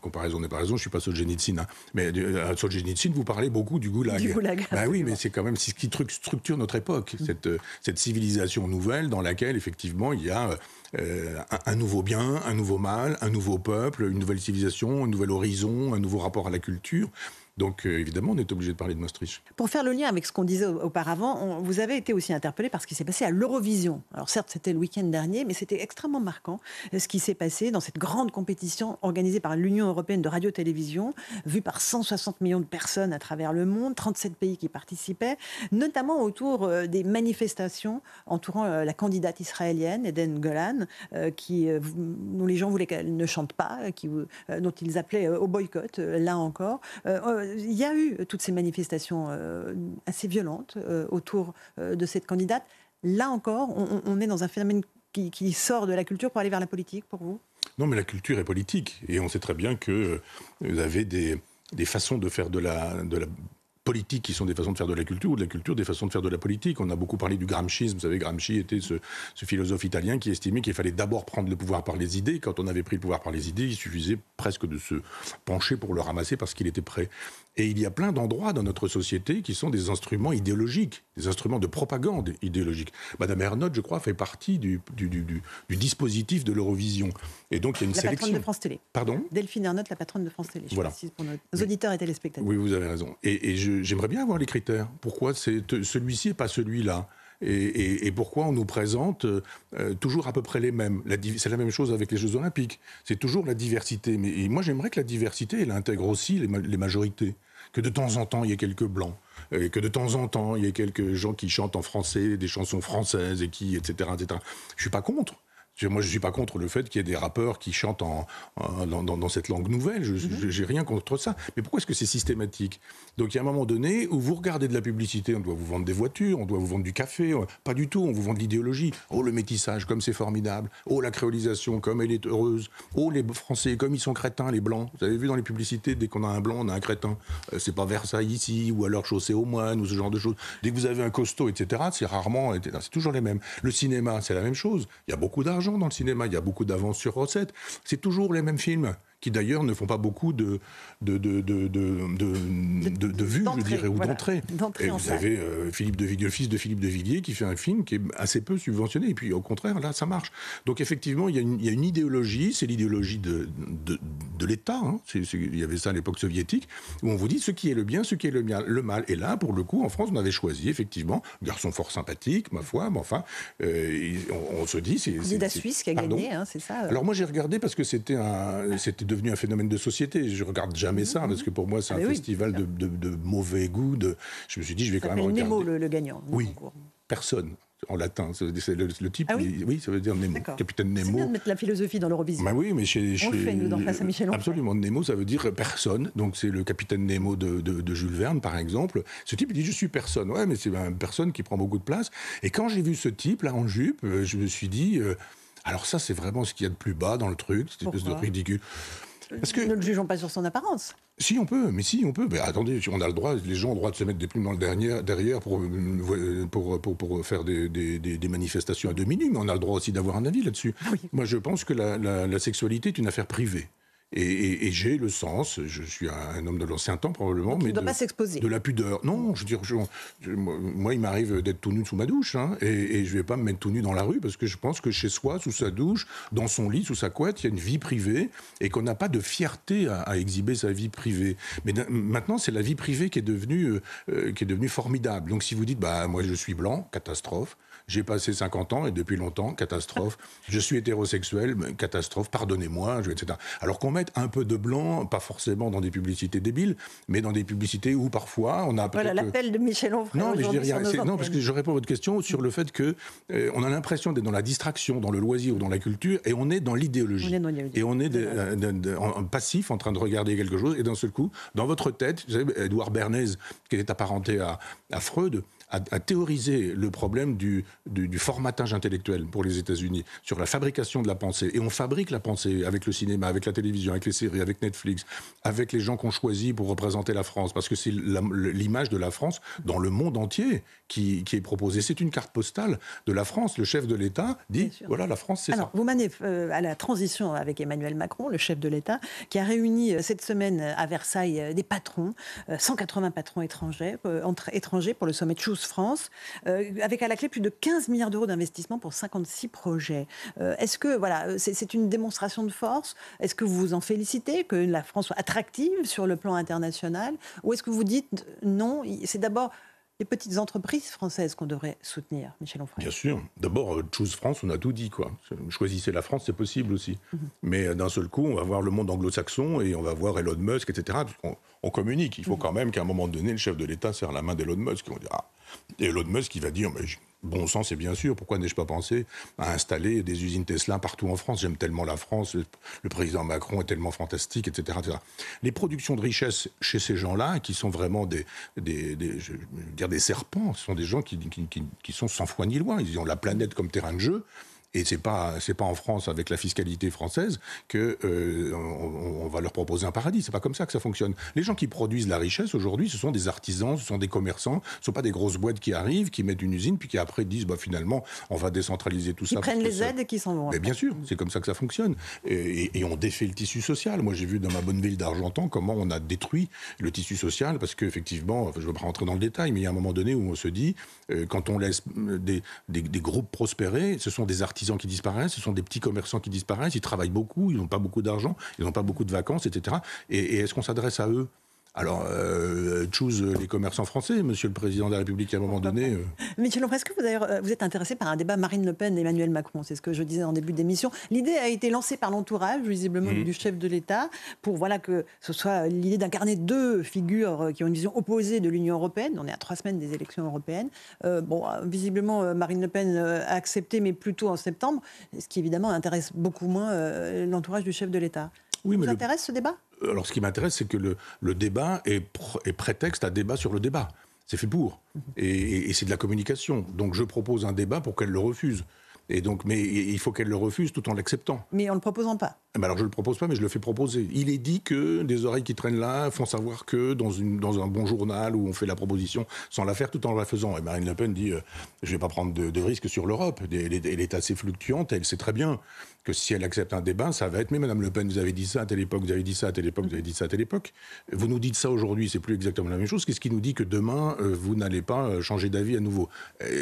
comparaison n'est pas raison, je ne suis pas Solzhenitsyn, hein, mais euh, à Solzhenitsyn, vous parlez beaucoup du goulag. Du goulag. Bah oui, mais c'est quand même ce qui structure notre époque, mm. cette, euh, cette civilisation nouvelle dans laquelle, effectivement, il y a euh, euh, un, nouveau bien, un nouveau mal, un nouveau peuple, une nouvelle civilisation, un nouvel horizon, un nouveau rapport à la culture. Donc euh, évidemment, on est obligé de parler de Maastricht. Pour faire le lien avec ce qu'on disait auparavant, vous avez été aussi interpellé par ce qui s'est passé à l'Eurovision. Alors certes, c'était le week-end dernier, mais c'était extrêmement marquant euh, ce qui s'est passé dans cette grande compétition organisée par l'Union européenne de radio-télévision, vue par 160 millions de personnes à travers le monde, 37 pays qui participaient, notamment autour euh, des manifestations entourant la candidate israélienne Eden Golan, qui, dont les gens voulaient qu'elle ne chante pas, qui, dont ils appelaient au boycott, là encore il y a eu toutes ces manifestations euh, assez violentes euh, autour euh, de cette candidate. Là encore, on, est dans un phénomène qui, sort de la culture pour aller vers la politique, pour vous Non, mais la culture est politique. Et on sait très bien que vous avez des, façons de faire de la, de la politiques qui sont des façons de faire de la culture ou de la culture des façons de faire de la politique. On a beaucoup parlé du Gramsciisme, Vous savez, Gramsci était ce philosophe italien qui estimait qu'il fallait d'abord prendre le pouvoir par les idées. Quand on avait pris le pouvoir par les idées, il suffisait presque de se pencher pour le ramasser parce qu'il était prêt. Et il y a plein d'endroits dans notre société qui sont des instruments idéologiques, des instruments de propagande idéologique. Madame Ernotte, je crois, fait partie du, du, dispositif de l'Eurovision. Et donc, il y a une la sélection. patronne de France Télé. Pardon Delphine Ernotte, la patronne de France Télé. Je voilà. Précise pour nos auditeurs et téléspectateurs. Oui, vous avez raison. Et, et j'aimerais bien avoir les critères. Pourquoi euh, celui-ci et pas celui-là et, pourquoi on nous présente euh, euh, toujours à peu près les mêmes. C'est la même chose avec les Jeux Olympiques. C'est toujours la diversité. Mais moi, j'aimerais que la diversité, elle intègre aussi les, majorités. Que de temps en temps, il y ait quelques blancs. Euh, que de temps en temps, il y ait quelques gens qui chantent en français des chansons françaises et qui, etc., etc. Je suis pas contre. Moi, je ne suis pas contre le fait qu'il y ait des rappeurs qui chantent en, dans, cette langue nouvelle. Je n'ai mhm. rien contre ça. Mais pourquoi est-ce que c'est systématique Donc, il y a un moment donné où vous regardez de la publicité, on doit vous vendre des voitures, on doit vous vendre du café. Euh, pas du tout, on vous vend de l'idéologie. Oh, le métissage, comme c'est formidable. Oh, la créolisation, comme elle est heureuse. Oh, les Français, comme ils sont crétins, les Blancs. Vous avez vu dans les publicités, dès qu'on a un Blanc, on a un crétin. Euh, c'est pas Versailles ici, ou alors Chaussée aux moines, ou ce genre de choses. Dès que vous avez un costaud, etc., c'est rarement... C'est toujours les mêmes. Le cinéma, c'est la même chose. Il y a beaucoup d'argent dans le cinéma, il y a beaucoup d'avances sur recettes, c'est toujours les mêmes films qui d'ailleurs ne font pas beaucoup de, de, de, de vues, je dirais, ou d'entrée. Et vous avez euh, Philippe de Villiers, le fils de Philippe de Villiers, qui fait un film qui est assez peu subventionné. Et puis, au contraire, là, ça marche. Donc, effectivement, il y a une, il y a une idéologie, c'est l'idéologie de, l'État. Hein. Il y avait ça à l'époque soviétique, où on vous dit ce qui est le bien, ce qui est le, bien, le mal. Et là, pour le coup, en France, on avait choisi, effectivement, garçon fort sympathique, ma foi, mais enfin, euh, on, se dit... C'est la Suisse qui a gagné, hein, c'est ça euh. Alors, moi, j'ai regardé parce que c'était un... C'était devenu un phénomène de société. Je regarde jamais ça, parce que pour moi, c'est ah un festival de, mauvais goût. Je me suis dit, je vais quand même regarder. Nemo, le, gagnant. Oui, personne en latin. le, type, ah oui, ça veut dire Nemo, capitaine Nemo. C'est bien de mettre la philosophie dans l'Eurovision. Bah oui, mais chez, chez on Face à Michel. Absolument, Nemo, ça veut dire personne. Donc c'est le capitaine Nemo de, de, Jules Verne, par exemple. Ce type, il dit je suis personne. Ouais, mais c'est une personne qui prend beaucoup de place. Et quand j'ai vu ce type là en jupe, euh, je me suis dit. Euh, alors ça, c'est vraiment ce qu'il y a de plus bas dans le truc, cette espèce de ridicule. Parce que... Ne le jugeons pas sur son apparence. Si on peut, mais si on peut. Mais attendez, on a le droit, les gens ont le droit de se mettre des plumes dans le derrière euh, euh, pour, pour, faire des, manifestations à demi-nu, mais on a le droit aussi d'avoir un avis là-dessus. Ah Moi, je pense que la sexualité est une affaire privée. Et, j'ai le sens, je suis un, homme de l'ancien temps probablement, mais de, la pudeur. Non, je veux dire, moi, il m'arrive d'être tout nu sous ma douche, hein, et, et, je vais pas me mettre tout nu dans la rue parce que je pense que chez soi, sous sa douche, dans son lit, sous sa couette, il y a une vie privée et qu'on n'a pas de fierté à, exhiber sa vie privée. Mais maintenant, c'est la vie privée qui est devenue euh, euh, qui est devenue formidable. Donc si vous dites, bah moi je suis blanc, catastrophe. J'ai passé 50 ans et depuis longtemps, catastrophe. je suis hétérosexuel, catastrophe, pardonnez-moi, etc. Alors qu'on mette un peu de blanc, pas forcément dans des publicités débiles, mais dans des publicités où parfois on a. Voilà l'appel de Michel Onfray. Non, je non, parce que je réponds à votre question sur le fait qu'on euh, a l'impression d'être dans la distraction, dans le loisir ou dans la culture, et on est dans l'idéologie. Et on est euh, passif, en train de regarder quelque chose, et d'un seul coup, dans votre tête, vous savez, Edouard Bernays, qui est apparenté à, à Freud, à, théoriser le problème du, du, formatage intellectuel pour les États-Unis, sur la fabrication de la pensée. Et on fabrique la pensée avec le cinéma, avec la télévision, avec les séries, avec Netflix, avec les gens qu'on choisit pour représenter la France, parce que c'est l'image de la France dans le monde entier qui, qui est proposée. C'est une carte postale de la France. Le chef de l'État dit, voilà, la France, c'est ça. Vous menez euh, à la transition avec Emmanuel Macron, le chef de l'État, qui a réuni euh, cette semaine à Versailles euh, des patrons, 180 patrons étrangers, étrangers pour le sommet de Chou France, euh, avec à la clé plus de 15 milliards d'euros d'investissement pour 56 projets. Euh, est-ce que voilà, c'est une démonstration de force Est-ce que vous vous en félicitez que la France soit attractive sur le plan international Ou est-ce que vous dites non, c'est d'abord les petites entreprises françaises qu'on devrait soutenir, Michel Onfray Bien sûr. D'abord, euh, Choose France, on a tout dit. quoi. Choisissez la France, c'est possible aussi. Mhm. Mais d'un seul coup, on va voir le monde anglo-saxon et on va voir Elon Musk, etc. On, communique. Il faut mhm. quand même qu'à un moment donné, le chef de l'État serre la main d'Elon Musk. On dira et Elon Musk qui va dire, bon sens et bien sûr, pourquoi n'ai-je pas pensé à installer des usines Tesla partout en France J'aime tellement la France, le président Macron est tellement fantastique, etc. Les productions de richesse chez ces gens-là, qui sont vraiment des, des, des serpents, ce sont des gens qui, qui, sont sans foi ni loin. Ils ont la planète comme terrain de jeu. Et c'est pas c'est pas en France avec la fiscalité française que euh, on, va leur proposer un paradis. C'est pas comme ça que ça fonctionne. Les gens qui produisent la richesse aujourd'hui, ce sont des artisans, ce sont des commerçants, ce sont pas des grosses boîtes qui arrivent, qui mettent une usine, puis qui après disent bah finalement on va décentraliser tout ça. Ils prennent les aides et qui s'en vont. Mais bien sûr, c'est comme ça que ça fonctionne. Et, on défait le tissu social. Moi j'ai vu dans ma bonne ville d'Argentan comment on a détruit le tissu social parce qu'effectivement, je ne veux pas rentrer dans le détail, mais il y a un moment donné où on se dit euh, quand on laisse euh, des, des, des groupes prospérer, ce sont des artisans qui disparaissent, ce sont des petits commerçants qui disparaissent, ils travaillent beaucoup, ils n'ont pas beaucoup d'argent, ils n'ont pas beaucoup de vacances, etc. et est-ce qu'on s'adresse à eux alors, euh, choose les commerçants français, monsieur le président de la République, à un moment donné. Euh. Michel est-ce euh, vous, êtes intéressé par un débat Marine Le Pen et Emmanuel Macron C'est ce que je disais en début d'émission. L'idée a été lancée par l'entourage, visiblement, mm. du chef de l'État, pour voilà, que ce soit l'idée d'incarner deux figures euh, qui ont une vision opposée de l'Union européenne. On est à trois semaines des élections européennes. bon, visiblement, Marine Le Pen a accepté, mais plutôt en septembre, ce qui évidemment intéresse beaucoup moins l'entourage du chef de l'État vous ce débat Alors, ce qui m'intéresse, c'est que le, débat est, est, prétexte à débat sur le débat. C'est fait pour. Mhm. et c'est de la communication. Donc, je propose un débat pour qu'elle le refuse. Et donc, mais il faut qu'elle le refuse tout en l'acceptant. Mais en ne le proposant pas. Ah, alors je ne le propose pas, mais je le fais proposer. Il est dit que des oreilles qui traînent là font savoir que dans, une, dans un bon journal où on fait la proposition sans la faire tout en la faisant. Et Marine Le Pen dit euh, je ne vais pas prendre de, de risques sur l'Europe. Elle, est assez fluctuante. Elle sait très bien que si elle accepte un débat, ça va être mais Madame Le Pen, vous avez dit ça à telle époque, vous avez dit ça à telle époque, vous avez dit ça à telle époque. Vous nous dites ça aujourd'hui, c'est plus exactement la même chose. Qu'est-ce qui nous dit que demain euh, vous n'allez pas euh, changer d'avis à nouveau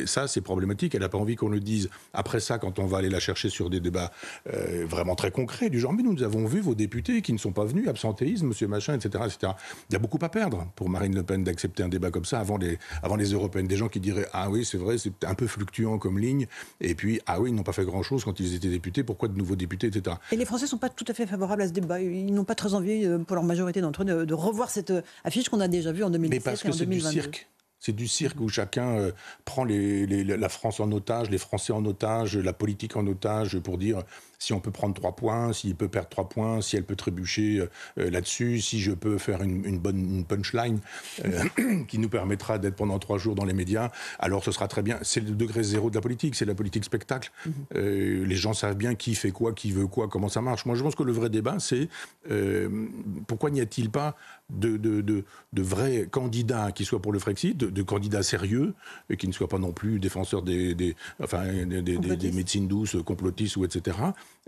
Ça, c'est problématique. Elle n'a pas envie qu'on le dise après ça, quand on va aller la chercher sur des débats euh, vraiment très concrets, du genre, mais nous avons vu vos députés qui ne sont pas venus, absentéisme, monsieur machin, etc., etc. Il y a beaucoup à perdre pour Marine Le Pen d'accepter un débat comme ça avant les, avant les européennes. Des gens qui diraient, ah oui, c'est vrai, c'est un peu fluctuant comme ligne, et puis, ah oui, ils n'ont pas fait grand-chose quand ils étaient députés, pourquoi de nouveaux députés, etc. Et les Français ne sont pas tout à fait favorables à ce débat. Ils n'ont pas très envie, euh, pour leur majorité d'entre eux, de, revoir cette euh, affiche qu'on a déjà vue en 2016. en Mais parce que c'est du cirque. C'est du cirque où chacun euh, prend les, la France en otage, les Français en otage, la politique en otage pour dire si on peut prendre trois points, s'il peut perdre trois points, si elle peut trébucher euh, euh, là-dessus, si je peux faire une, bonne punchline euh, qui nous permettra d'être pendant trois jours dans les médias, alors ce sera très bien. C'est le degré zéro de la politique, c'est la politique spectacle. Mhm. les gens savent bien qui fait quoi, qui veut quoi, comment ça marche. Moi, je pense que le vrai débat, c'est pourquoi n'y a-t-il pas de, de, vrais candidats qui soient pour le Frexit, de, candidats sérieux, et qui ne soient pas non plus défenseurs des, enfin, des médecines douces, complotistes ou etc.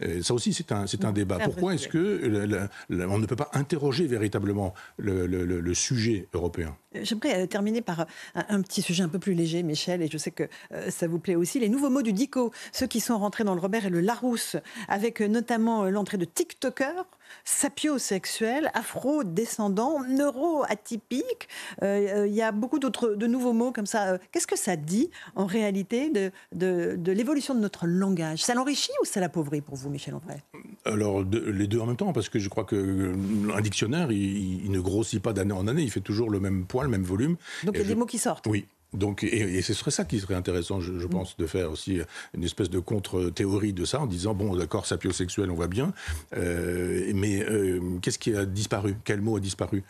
Euh, ça aussi, c'est un, c'est un débat. Pourquoi est-ce que on ne peut pas interroger véritablement le, sujet européen J'aimerais euh, terminer par euh, un, petit sujet un peu plus léger, Michel, et je sais que ça vous plaît aussi. Les nouveaux mots du DICO, ceux qui sont rentrés dans le Robert et le Larousse, avec notamment l'entrée de TikToker, sapiosexuel, afro-descendant, neuro-atypique. Il y a beaucoup d'autres, de nouveaux mots comme ça. Qu'est-ce que ça dit en réalité de, de l'évolution de notre langage Ça l'enrichit ou ça l'appauvrit pour vous Michel André Alors, les deux en même temps, parce que je crois qu'un euh, dictionnaire, il, ne grossit pas d'année en année, il fait toujours le même poids, le même volume. Donc, il y a des mots qui sortent Oui, donc, et, ce serait ça qui serait intéressant, je, mm. pense, de faire aussi euh, une espèce de contre-théorie de ça, en disant bon, d'accord, sapiosexuel, on voit bien, euh, mais euh, qu'est-ce qui a disparu Quel mot a disparu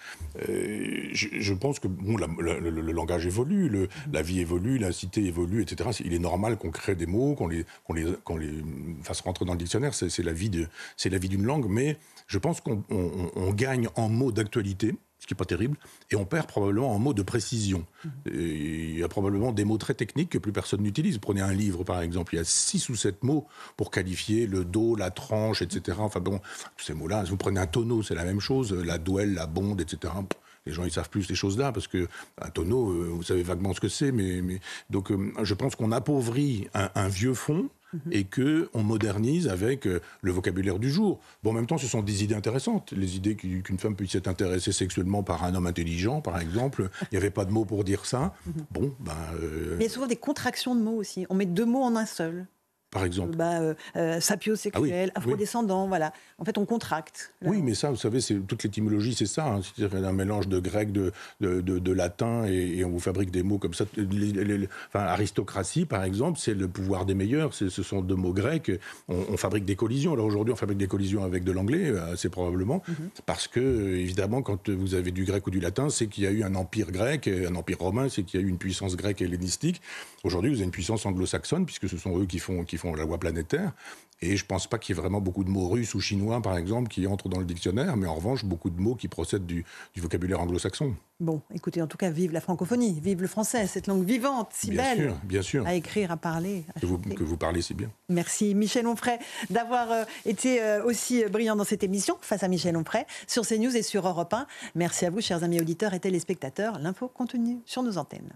je, pense que bon, le, langage évolue, mm. la vie évolue, la cité évolue, etc. Il est normal qu'on crée des mots, qu'on les, fasse rentrer dans le dictionnaire. C'est, la vie de, c'est la vie d'une langue, mais je pense qu'on gagne en mots d'actualité ce qui n'est pas terrible, et on perd probablement en mots de précision. Mhm. il y a probablement des mots très techniques que plus personne n'utilise. Prenez un livre, par exemple, il y a six ou sept mots pour qualifier le dos, la tranche, etc. Enfin bon, tous ces mots-là, vous prenez un tonneau, c'est la même chose, la douelle, la bonde, etc. Les gens, ils savent plus ces choses-là, parce que un tonneau, euh, vous savez vaguement ce que c'est, mais, donc euh, je pense qu'on appauvrit un vieux fond, Mm-hmm. et qu'on modernise avec euh, le vocabulaire du jour. Bon, en même temps, ce sont des idées intéressantes. Les idées qu'une femme puisse être intéressée sexuellement par un homme intelligent, par exemple. Il n'y avait pas de mots pour dire ça. Mm-hmm. Bon, ben. Euh, Mais il y a souvent des contractions de mots aussi. On met deux mots en un seul par exemple bah, euh, euh, Sapiosexuel, ah voilà. En fait, on contracte. Oui, mais ça, vous savez, c'est, toute l'étymologie, c'est ça. Hein. cest un mélange de grec, de, de, latin, et, on vous fabrique des mots comme ça. enfin, aristocratie, par exemple, c'est le pouvoir des meilleurs. C'est, ce sont deux mots grecs. On, fabrique des collisions. Alors aujourd'hui, on fabrique des collisions avec de l'anglais, euh, assez probablement, mhm. parce que, évidemment, quand vous avez du grec ou du latin, c'est qu'il y a eu un empire grec, un empire romain, c'est qu'il y a eu une puissance grecque hellénistique. Aujourd'hui, vous avez une puissance anglo-saxonne, puisque ce sont eux qui font, font la loi planétaire. Et je ne pense pas qu'il y ait vraiment beaucoup de mots russes ou chinois, par exemple, qui entrent dans le dictionnaire, mais en revanche, beaucoup de mots qui procèdent du, vocabulaire anglo-saxon. Bon, écoutez, en tout cas, vive la francophonie, vive le français, cette langue vivante, si bien belle. Sûr, bien sûr. À écrire, à parler. que, vous, parlez si bien. Merci, Michel Onfray, d'avoir euh, été euh, aussi euh, brillant dans cette émission, face à Michel Onfray, sur CNews et sur Europe 1. Merci à vous, chers amis auditeurs et téléspectateurs. L'info continue sur nos antennes.